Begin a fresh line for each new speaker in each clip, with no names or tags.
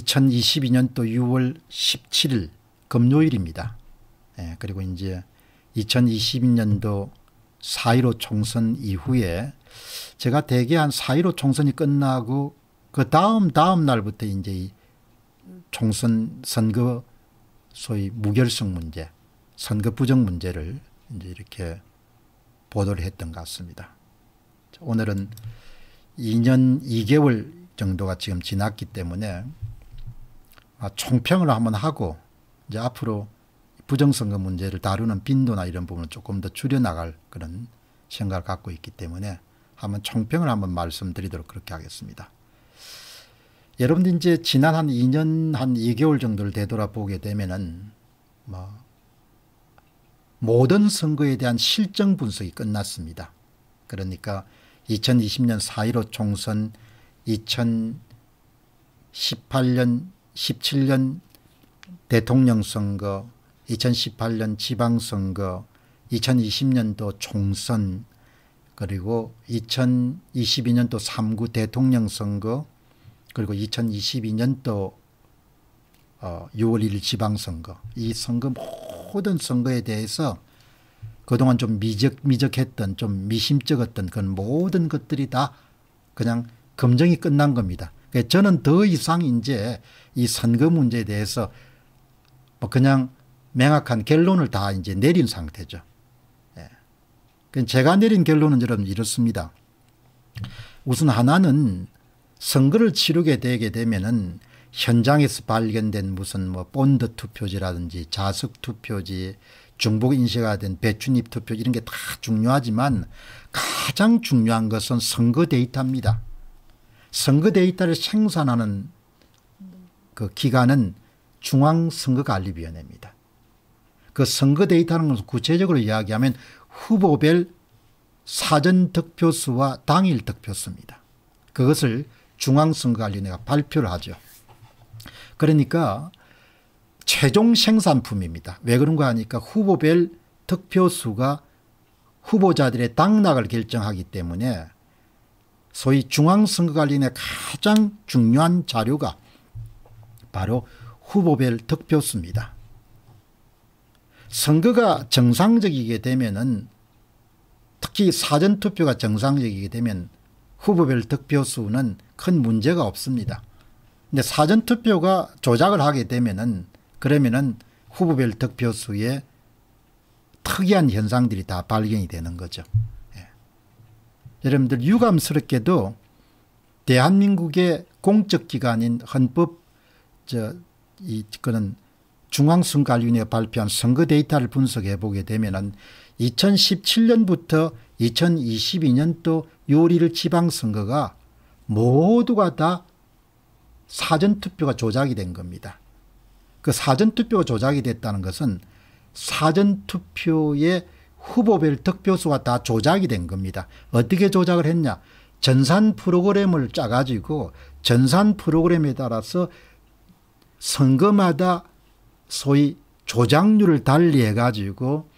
2022년도 6월 17일 금요일입니다. 예, 그리고 이제 2022년도 4.15 총선 이후에 제가 대개 한4.15 총선이 끝나고 그 다음 다음 날부터 이제 총선 선거 소위 무결성 문제, 선거 부정 문제를 이제 이렇게 보도를 했던 것 같습니다. 오늘은 2년 2개월 정도가 지금 지났기 때문에 아, 총평을 한번 하고 이제 앞으로 부정선거 문제를 다루는 빈도나 이런 부분을 조금 더 줄여나갈 그런 생각을 갖고 있기 때문에 한번 총평을 한번 말씀드리도록 그렇게 하겠습니다. 여러분들 이제 지난 한 2년 한 2개월 정도를 되돌아보게 되면은 뭐 모든 선거에 대한 실정 분석이 끝났습니다. 그러니까 2020년 4.15 총선, 2018년 2017년 대통령 선거, 2018년 지방선거, 2020년도 총선, 그리고 2022년도 3구 대통령 선거, 그리고 2022년도 6월 1일 지방선거 이 선거 모든 선거에 대해서 그동안 좀 미적, 미적했던 좀 미심쩍었던 그런 모든 것들이 다 그냥 검증이 끝난 겁니다. 예, 저는 더 이상 이제 이 선거 문제에 대해서 뭐 그냥 명확한 결론을 다 이제 내린 상태죠. 예. 제가 내린 결론은 여러분 이렇습니다. 우선 하나는 선거를 치르게 되게 되면은 현장에서 발견된 무슨 뭐 본드 투표지라든지 자석 투표지 중복 인쇄가 된 배추잎 투표지 이런 게 다 중요하지만 가장 중요한 것은 선거 데이터입니다. 선거 데이터를 생산하는 그 기관은 중앙선거관리위원회입니다. 그 선거 데이터라는 것은 구체적으로 이야기하면 후보별 사전 득표수와 당일 득표수입니다. 그것을 중앙선거관리위원회가 발표를 하죠. 그러니까 최종 생산품입니다. 왜 그런가 하니까 후보별 득표수가 후보자들의 당락을 결정하기 때문에 소위 중앙선거관리의 가장 중요한 자료가 바로 후보별 득표수입니다. 선거가 정상적이게 되면은 특히 사전투표가 정상적이게 되면 후보별 득표수는 큰 문제가 없습니다. 근데 사전투표가 조작을 하게 되면은 그러면은 후보별 득표수에 특이한 현상들이 다 발견이 되는 거죠. 여러분들 유감스럽게도 대한민국의 공적 기관인 헌법 저이 그는 중앙선관위원회가 발표한 선거 데이터를 분석해 보게 되면은 2017년부터 2022년도 요리를 지방선거가 모두가 다 사전투표가 조작이 된 겁니다. 그 사전투표가 조작이 됐다는 것은 사전투표에 후보별 득표수가 다 조작이 된 겁니다. 어떻게 조작을 했냐. 전산 프로그램을 짜가지고 전산 프로그램에 따라서 선거마다 소위 조작률을 달리해가지고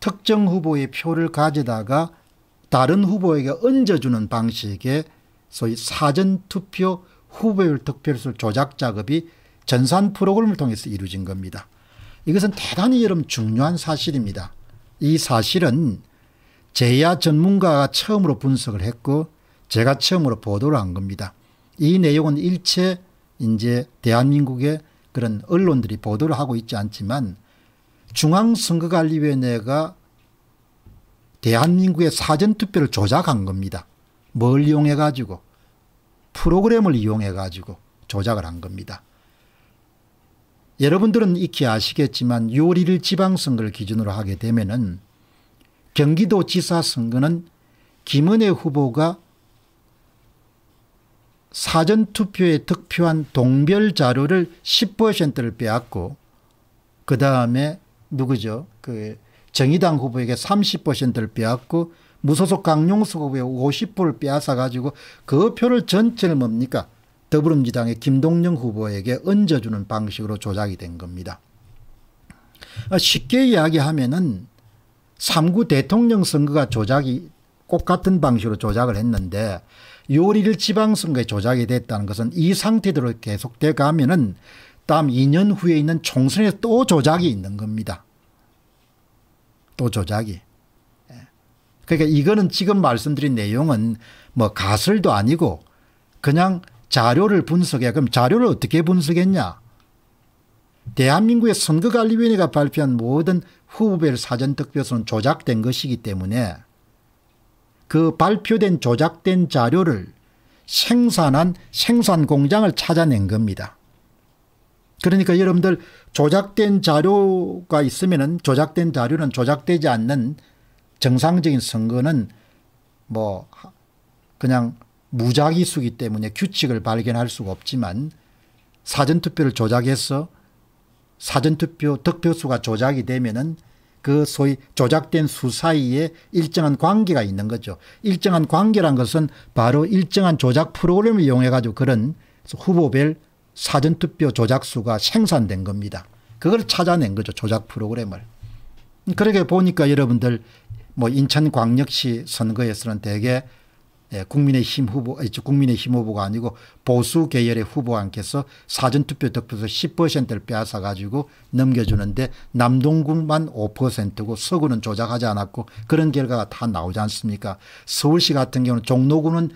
특정 후보의 표를 가져다가 다른 후보에게 얹어주는 방식의 소위 사전투표 후보별 득표수 조작 작업이 전산 프로그램을 통해서 이루어진 겁니다. 이것은 대단히 여러분 중요한 사실입니다. 이 사실은 제야 전문가가 처음으로 분석을 했고 제가 처음으로 보도를 한 겁니다. 이 내용은 일체 이제 대한민국의 그런 언론들이 보도를 하고 있지 않지만 중앙선거관리위원회가 대한민국의 사전투표를 조작한 겁니다. 뭘 이용해 가지고 프로그램을 이용해 가지고 조작을 한 겁니다. 여러분들은 익히 아시겠지만 6월 1일 지방선거를 기준으로 하게 되면은 경기도 지사 선거는 김은혜 후보가 사전투표에 득표한 동별 자료를 10%를 빼앗고 그 다음에 누구죠? 그 정의당 후보에게 30%를 빼앗고 무소속 강용석 후보에 50%를 빼앗아 가지고 그 표를 전체를 뭡니까? 더불어민주당의 김동영 후보에게 얹어주는 방식으로 조작이 된 겁니다. 쉽게 이야기하면은 3구 대통령 선거가 조작이 꼭 같은 방식으로 조작을 했는데 6월 1 지방선거에 조작이 됐다는 것은 이 상태대로 계속돼 가면은 다음 2년 후에 있는 총선에 또 조작이 있는 겁니다. 또 조작이. 예. 그러니까 이거는 지금 말씀드린 내용은 뭐 가설도 아니고 그냥 자료를 분석해야 그럼 자료를 어떻게 분석했냐 대한민국의 선거관리위원회가 발표한 모든 후보별 사전투표소는 조작된 것이기 때문에 그 발표된 조작된 자료를 생산한 생산 공장을 찾아낸 겁니다. 그러니까 여러분들 조작된 자료가 있으면은 조작된 자료는 조작되지 않는 정상적인 선거는 뭐 그냥 무작위수기 때문에 규칙을 발견할 수가 없지만 사전투표를 조작해서 사전투표 득표수가 조작이 되면은 그 소위 조작된 수 사이에 일정한 관계가 있는 거죠. 일정한 관계란 것은 바로 일정한 조작 프로그램을 이용해 가지고 그런 후보별 사전투표 조작수가 생산된 겁니다. 그걸 찾아낸 거죠. 조작 프로그램을. 그렇게 보니까 여러분들 뭐 인천광역시 선거에서는 대개 예, 국민의힘 후보, 국민의힘 후보가 아니고 보수 계열의 후보한께서 사전투표 득표에서 10%를 빼앗아 가지고 넘겨주는데 남동구만 5%고 서구는 조작하지 않았고 그런 결과가 다 나오지 않습니까? 서울시 같은 경우는 종로구는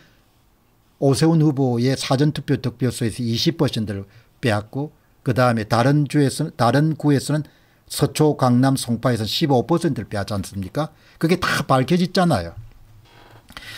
오세훈 후보의 사전투표 득표수에서 20%를 빼앗고 그 다음에 다른 주에서는 다른 구에서는 서초, 강남, 송파에서 15%를 빼앗지 않습니까? 그게 다 밝혀졌잖아요.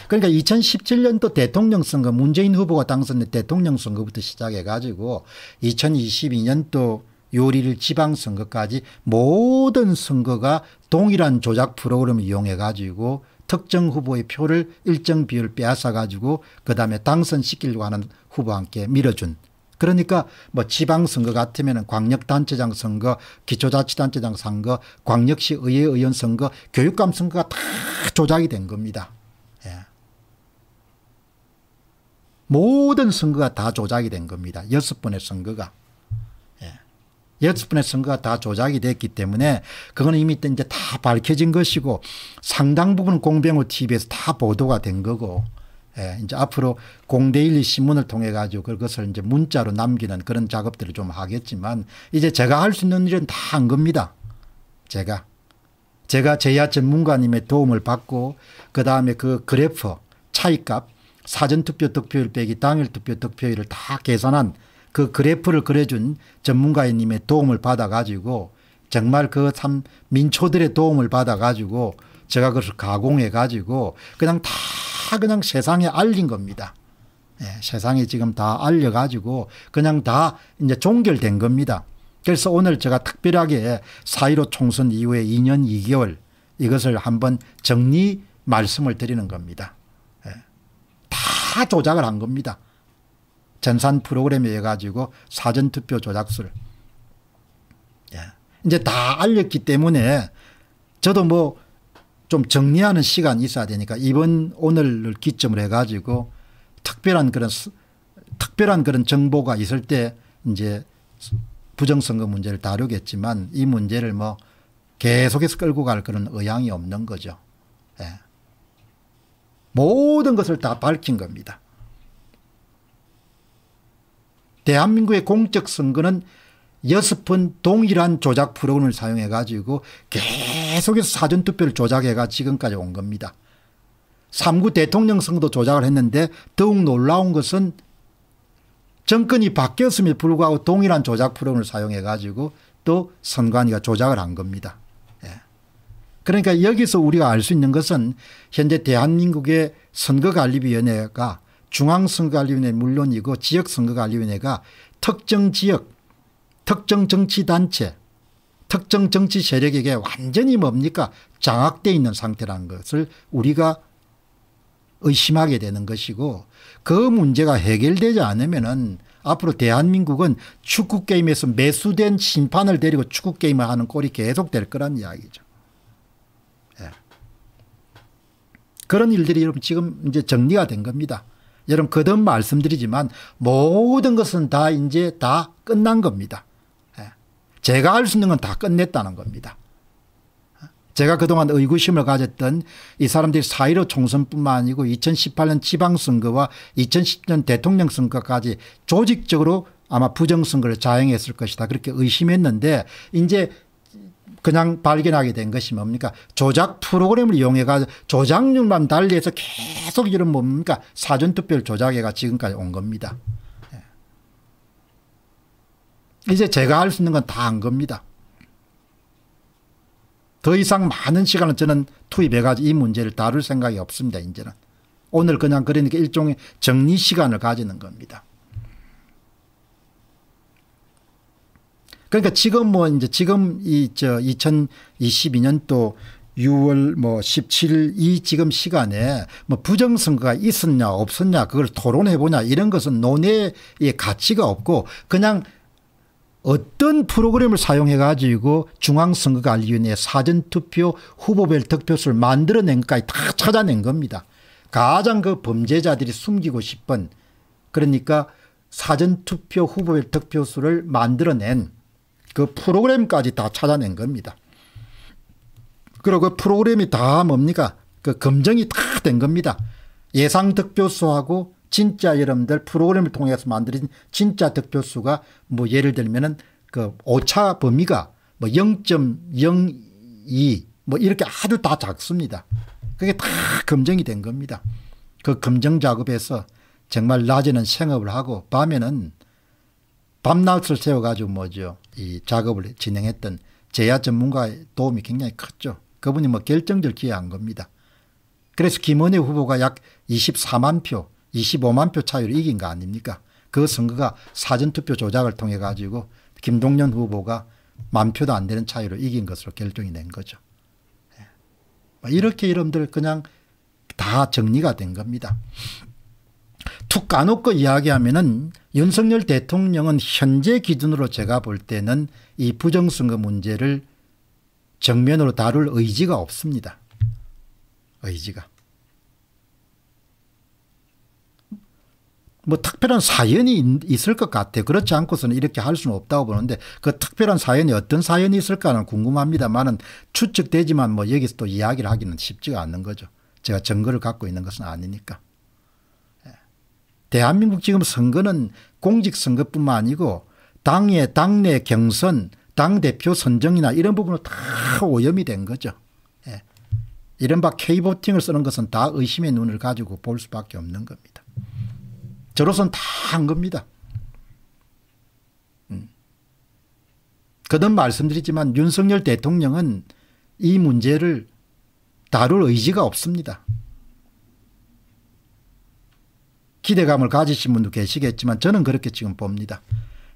그러니까 2017년도 대통령 선거 문재인 후보가 당선된 대통령 선거부터 시작해 가지고 2022년도 요리를 지방선거까지 모든 선거가 동일한 조작 프로그램을 이용해 가지고 특정 후보의 표를 일정 비율 빼앗아 가지고 그다음에 당선시키려고 하는 후보와 함께 밀어준 그러니까 뭐 지방선거 같으면 광역단체장 선거 기초자치단체장 선거 광역시 의회의원 선거 교육감 선거가 다 조작이 된 겁니다. 모든 선거가 다 조작이 된 겁니다. 여섯 번의 선거가. 예. 여섯 번의 선거가 다 조작이 됐기 때문에 그건 이미 이제 다 밝혀진 것이고 상당 부분 공병호 TV에서 다 보도가 된 거고 예, 이제 앞으로 공대일리 신문을 통해 가지고 그것을 이제 문자로 남기는 그런 작업들을 좀 하겠지만 이제 제가 할 수 있는 일은 다 한 겁니다. 제가. 제가 제야 전문가님의 도움을 받고 그 다음에 그 그래프 차이값 사전투표 득표율 빼기 당일 투표 득표율을 다 계산한 그 그래프를 그려준 전문가님의 도움을 받아가지고 정말 그 참 민초들의 도움을 받아가지고 제가 그것을 가공해가지고 그냥 다 그냥 세상에 알린 겁니다. 예, 세상에 지금 다 알려가지고 그냥 다 이제 종결된 겁니다. 그래서 오늘 제가 특별하게 4.15 총선 이후에 2년 2개월 이것을 한번 정리 말씀을 드리는 겁니다. 다 조작을 한 겁니다. 전산 프로그램에 해 가지고 사전투표 조작술. 예. 이제 다 알렸기 때문에 저도 뭐 좀 정리하는 시간이 있어야 되니까 이번 오늘을 기점으로 해가지고 특별한 그런 특별한 그런 정보가 있을 때 이제 부정선거 문제를 다루겠지만 이 문제를 뭐 계속해서 끌고 갈 그런 의향이 없는 거죠. 예. 모든 것을 다 밝힌 겁니다. 대한민국의 공적 선거는 여섯 번 동일한 조작 프로그램을 사용해 가지고 계속해서 사전투표를 조작해가 지금까지 온 겁니다. 3구 대통령 선거도 조작을 했는데 더욱 놀라운 것은 정권이 바뀌었음에 불구하고 동일한 조작 프로그램을 사용해 가지고 또 선관위가 조작을 한 겁니다. 그러니까 여기서 우리가 알 수 있는 것은 현재 대한민국의 선거관리위원회가 중앙선거관리위원회 물론이고 지역선거관리위원회가 특정 지역 특정 정치단체 특정 정치 세력에게 완전히 뭡니까 장악되어 있는 상태라는 것을 우리가 의심하게 되는 것이고 그 문제가 해결되지 않으면 은 앞으로 대한민국은 축구게임에서 매수된 심판을 데리고 축구게임을 하는 꼴이 계속될 거란 이야기죠. 그런 일들이 여러분 지금 이제 정리가 된 겁니다. 여러분 거듭 말씀드리지만 모든 것은 다 이제 다 끝난 겁니다. 예. 제가 할 수 있는 건 다 끝냈다는 겁니다. 예. 제가 그동안 의구심을 가졌던 이 사람들이 4.15 총선뿐만 아니고 2018년 지방선거와 2010년 대통령 선거까지 조직적으로 아마 부정선거를 자행했을 것이다. 그렇게 의심했는데 이제 그냥 발견하게 된 것이 뭡니까 조작 프로그램을 이용해가 조작률만 달리해서 계속 이런 뭡니까 사전투표를 조작해가 지금까지 온 겁니다. 예. 이제 제가 할 수 있는 건 다 한 겁니다. 더 이상 많은 시간을 저는 투입해가지고 이 문제를 다룰 생각이 없습니다. 이제는. 오늘 그냥 그러니까 일종의 정리 시간을 가지는 겁니다. 그러니까 지금 뭐 이제 지금 이 저 2022년도 6월 뭐 17일 이 지금 시간에 뭐 부정선거가 있었냐 없었냐 그걸 토론해 보냐 이런 것은 논의의 가치가 없고 그냥 어떤 프로그램을 사용해 가지고 중앙선거관리위원회 사전투표 후보별 득표수를 만들어낸 것까지 다 찾아낸 겁니다. 가장 그 범죄자들이 숨기고 싶은 그러니까 사전투표 후보별 득표수를 만들어낸 그 프로그램까지 다 찾아낸 겁니다. 그리고 그 프로그램이 다 뭡니까? 그 검증이 다 된 겁니다. 예상 득표수하고 진짜 여러분들 프로그램을 통해서 만들어진 진짜 득표수가 뭐 예를 들면은 그 오차 범위가 뭐 0.02뭐 뭐 이렇게 아주 다 작습니다. 그게 다 검증이 된 겁니다. 그 검증 작업에서 정말 낮에는 생업을 하고 밤에는 밤낮을 세워가지고 뭐죠. 이 작업을 진행했던 제야 전문가의 도움이 굉장히 컸죠. 그분이 뭐 결정적 기여한 겁니다. 그래서 김원희 후보가 약 24만 표, 25만 표 차이로 이긴 거 아닙니까? 그 선거가 사전투표 조작을 통해 가지고 김동연 후보가 만 표도 안 되는 차이로 이긴 것으로 결정이 된 거죠. 예. 뭐 이렇게 이름들 그냥 다 정리가 된 겁니다. 툭 까놓고 이야기하면은 윤석열 대통령은 현재 기준으로 제가 볼 때는 이 부정선거 문제를 정면으로 다룰 의지가 없습니다. 의지가. 뭐 특별한 사연이 있을 것 같아. 요 그렇지 않고서는 이렇게 할 수는 없다고 보는데 그 특별한 사연이 어떤 사연이 있을까는 궁금합니다만은 추측되지만 뭐 여기서 또 이야기를 하기는 쉽지가 않는 거죠. 제가 증거를 갖고 있는 것은 아니니까. 대한민국 지금 선거는 공직선거뿐만 아니고 당의 당내 경선 당대표 선정이나 이런 부분은 다 오염이 된 거죠. 예. 이른바 K보팅을 쓰는 것은 다 의심의 눈을 가지고 볼 수밖에 없는 겁니다. 저로선 다 한 겁니다. 그든 음. 말씀드리지만 윤석열 대통령은 이 문제를 다룰 의지가 없습니다. 기대감을 가지신 분도 계시겠지만 저는 그렇게 지금 봅니다.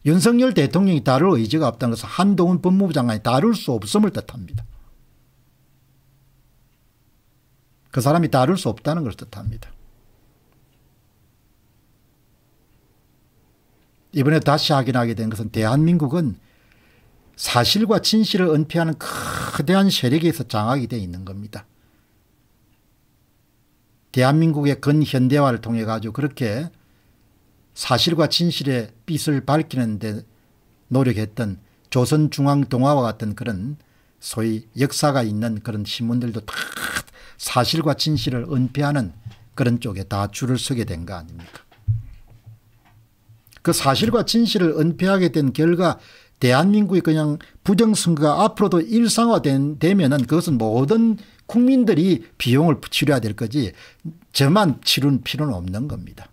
윤석열 대통령이 다룰 의지가 없다는 것은 한동훈 법무부 장관이 다룰 수 없음을 뜻합니다. 그 사람이 다룰 수 없다는 것을 뜻합니다. 이번에 다시 확인하게 된 것은 대한민국은 사실과 진실을 은폐하는 거대한 세력에서 장악이 되어 있는 겁니다. 대한민국의 근현대화를 통해 가지고 그렇게 사실과 진실의 빛을 밝히는 데 노력했던 조선중앙동화와 같은 그런 소위 역사가 있는 그런 신문들도 다 사실과 진실을 은폐하는 그런 쪽에 다 줄을 서게 된 거 아닙니까 그 사실과 진실을 은폐하게 된 결과 대한민국이 그냥 부정선거가 앞으로도 일상화되면 은 그것은 모든 국민들이 비용을 치료해야 될 거지 저만 치른 필요는 없는 겁니다.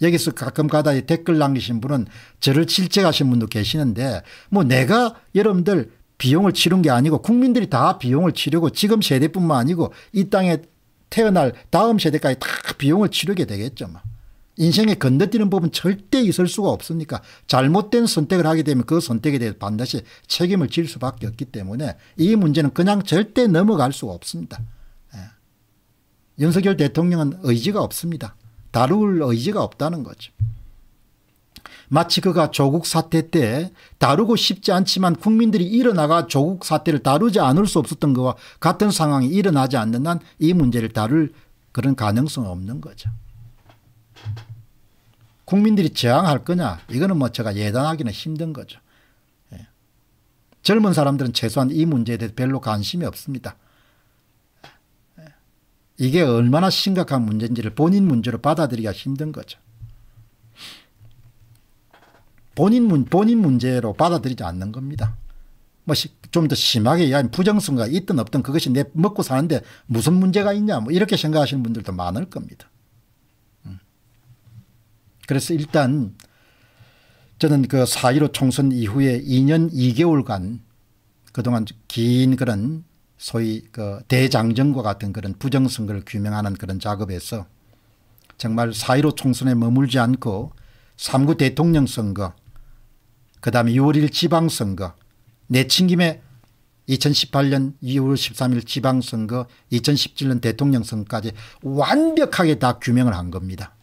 여기서 가끔 가다 댓글 남기신 분은 저를 질책하신 분도 계시는데 뭐 내가 여러분들 비용을 치른 게 아니고 국민들이 다 비용을 치르고 지금 세대뿐만 아니고 이 땅에 태어날 다음 세대까지 다 비용을 치르게 되겠죠. 막. 뭐. 인생에 건너뛰는 법은 절대 있을 수가 없으니까 잘못된 선택을 하게 되면 그 선택에 대해서 반드시 책임을 질 수밖에 없기 때문에 이 문제는 그냥 절대 넘어갈 수가 없습니다. 예. 윤석열 대통령은 의지가 없습니다. 다룰 의지가 없다는 거죠. 마치 그가 조국 사태 때 다루고 싶지 않지만 국민들이 일어나가 조국 사태를 다루지 않을 수 없었던 것과 같은 상황이 일어나지 않는 한 이 문제를 다룰 그런 가능성은 없는 거죠. 국민들이 저항할 거냐 이거는 뭐 제가 예단하기는 힘든 거죠. 예. 젊은 사람들은 최소한 이 문제에 대해 별로 관심이 없습니다. 예. 이게 얼마나 심각한 문제인지를 본인 문제로 받아들이기가 힘든 거죠. 본인, 문, 본인 문제로 받아들이지 않는 겁니다. 뭐 좀 더 심하게 얘기하면 부정선가 있든 없든 그것이 내 먹고 사는데 무슨 문제가 있냐 뭐 이렇게 생각하시는 분들도 많을 겁니다. 그래서 일단 저는 그 4.15 총선 이후에 2년 2개월간 그동안 긴 그런 소위 그 대장정과 같은 그런 부정선거를 규명하는 그런 작업에서 정말 4.15 총선에 머물지 않고 3구 대통령 선거 그다음에 6월 1일 지방선거 내친김에 2018년 2월 13일 지방선거 2017년 대통령 선거까지 완벽하게 다 규명을 한 겁니다.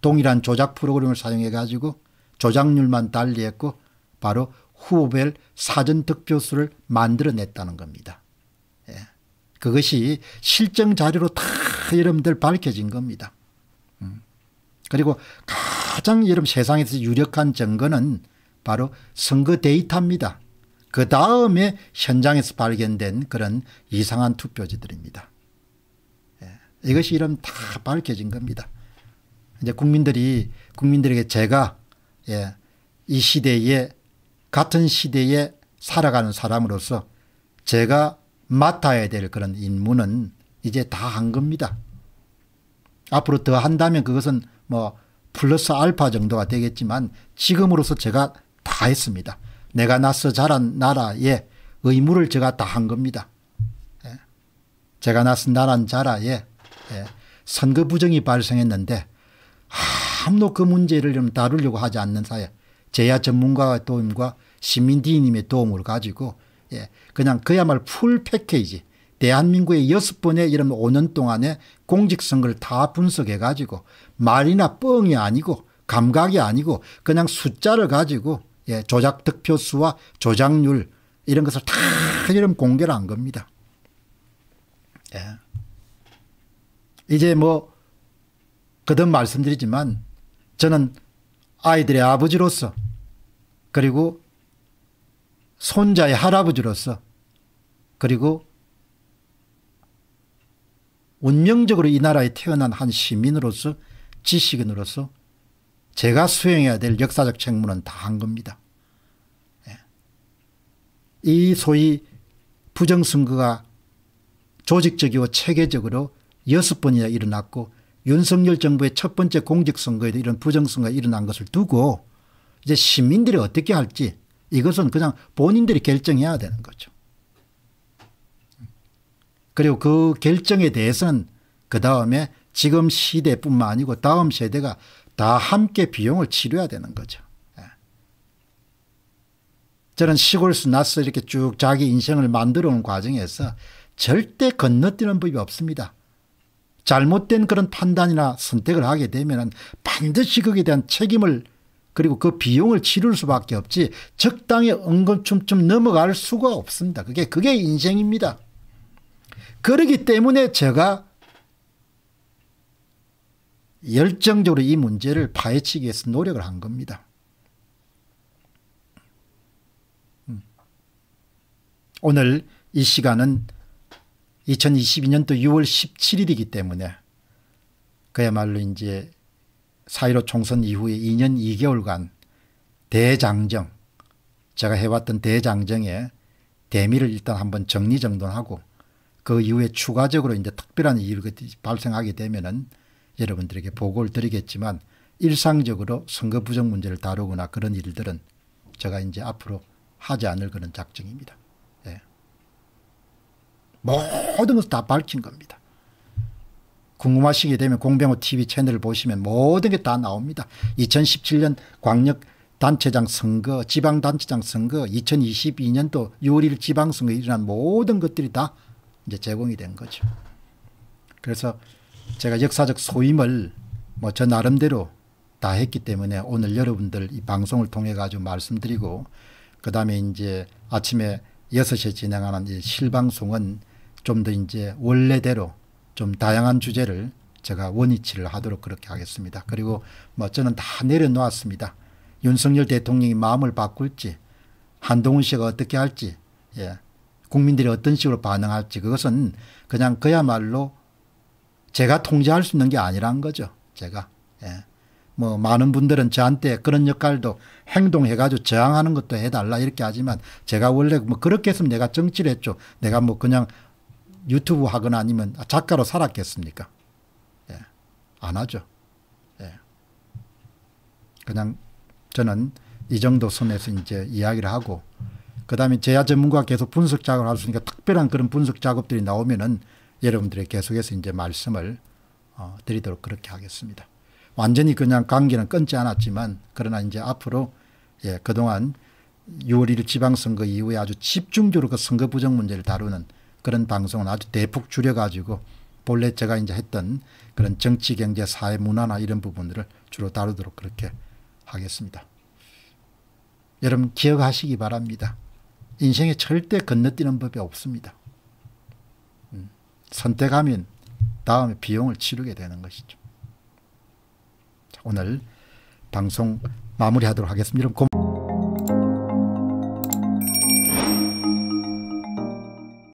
동일한 조작 프로그램을 사용해 가지고 조작률만 달리했고 바로 후보별 사전 득표수를 만들어냈다는 겁니다. 예. 그것이 실정 자료로 다 여러분들 밝혀진 겁니다. 음. 그리고 가장 여러분 세상에서 유력한 증거는 바로 선거 데이터입니다. 그 다음에 현장에서 발견된 그런 이상한 투표지들입니다. 예. 이것이 이름 다 밝혀진 겁니다. 이제 국민들이 국민들에게 제가 예, 이 시대에 같은 시대에 살아가는 사람으로서 제가 맡아야 될 그런 임무는 이제 다 한 겁니다. 앞으로 더 한다면 그것은 뭐 플러스 알파 정도가 되겠지만 지금으로서 제가 다 했습니다. 내가 나서 자란 나라에 의무를 제가 다 한 겁니다. 예. 제가 나서 나란 자라에 예. 선거 부정이 발생했는데 아무도 그 문제를 좀 다루려고 하지 않는 사회. 제야 전문가의 도움과 시민디님의 도움을 가지고 예, 그냥 그야말로 풀 패키지 대한민국의 여섯 번의 이런 5년 동안의 공직선거를 다 분석해 가지고 말이나 뻥이 아니고 감각이 아니고 그냥 숫자를 가지고 예, 조작 득표수와 조작률 이런 것을 다 이런 공개를 한 겁니다. 예. 이제 뭐 거듭 말씀드리지만 저는 아이들의 아버지로서 그리고 손자의 할아버지로서 그리고 운명적으로 이 나라에 태어난 한 시민으로서 지식인으로서 제가 수행해야 될 역사적 책무는 다 한 겁니다. 예. 이 소위 부정선거가 조직적이고 체계적으로 여섯 번이나 일어났고 윤석열 정부의 첫 번째 공직선거에도 이런 부정선거가 일어난 것을 두고 이제 시민들이 어떻게 할지 이것은 그냥 본인들이 결정해야 되는 거죠. 그리고 그 결정에 대해서는 그 다음에 지금 시대뿐만 아니고 다음 세대가 다 함께 비용을 치료해야 되는 거죠. 예. 저는 시골에서 나서 이렇게 쭉 자기 인생을 만들어 온 과정에서 절대 건너뛰는 법이 없습니다. 잘못된 그런 판단이나 선택을 하게 되면 반드시 거기에 대한 책임을 그리고 그 비용을 치를 수밖에 없지 적당히 엉금춤춤 넘어갈 수가 없습니다. 그게 그게 인생입니다. 그러기 때문에 제가 열정적으로 이 문제를 파헤치기 위해서 노력을 한 겁니다. 음. 오늘 이 시간은 2022년도 6월 17일이기 때문에 그야말로 이제 4.15 총선 이후에 2년 2개월간 대장정 제가 해왔던 대장정에 대미를 일단 한번 정리정돈하고 그 이후에 추가적으로 이제 특별한 이유가 발생하게 되면은 여러분들에게 보고를 드리겠지만 일상적으로 선거 부정 문제를 다루거나 그런 일들은 제가 이제 앞으로 하지 않을 그런 작정입니다. 모든 것을 다 밝힌 겁니다. 궁금하시게 되면 공병호 TV 채널을 보시면 모든 게 다 나옵니다. 2017년 광역 단체장 선거, 지방단체장 선거, 2022년도 6월 1일 지방선거에 일어난 모든 것들이 다 이제 제공이 된 거죠. 그래서 제가 역사적 소임을 뭐 저 나름대로 다 했기 때문에 오늘 여러분들 이 방송을 통해 가지고 말씀드리고 그 다음에 이제 아침에 6시에 진행하는 이 실방송은 좀더 이제 원래대로 좀 다양한 주제를 제가 원위치를 하도록 그렇게 하겠습니다. 그리고 뭐 저는 다 내려놓았습니다. 윤석열 대통령이 마음을 바꿀지 한동훈 씨가 어떻게 할지 예. 국민들이 어떤 식으로 반응할지 그것은 그냥 그야말로 제가 통제할 수 있는 게 아니란 거죠. 제가. 예. 뭐 많은 분들은 저한테 그런 역할도 행동해가지고 저항하는 것도 해달라 이렇게 하지만 제가 원래 뭐 그렇게 했으면 내가 정치를 했죠. 내가 뭐 그냥 유튜브 하거나 아니면 아, 작가로 살았겠습니까? 예. 안 하죠. 예. 그냥 저는 이 정도 선에서 이제 이야기를 하고 그 다음에 제야 전문가 계속 분석 작업을 할 수 있으니까 특별한 그런 분석 작업들이 나오면은 여러분들이 계속해서 이제 말씀을 어, 드리도록 그렇게 하겠습니다. 완전히 그냥 관계는 끊지 않았지만 그러나 이제 앞으로 예, 그동안 6월 1일 지방선거 이후에 아주 집중적으로 그 선거 부정 문제를 다루는 그런 방송은 아주 대폭 줄여가지고 본래 제가 이제 했던 그런 정치, 경제, 사회, 문화나 이런 부분들을 주로 다루도록 그렇게 하겠습니다. 여러분 기억하시기 바랍니다. 인생에 절대 건너뛰는 법이 없습니다. 음, 선택하면 다음에 비용을 치르게 되는 것이죠. 오늘 방송 마무리하도록 하겠습니다. 여러분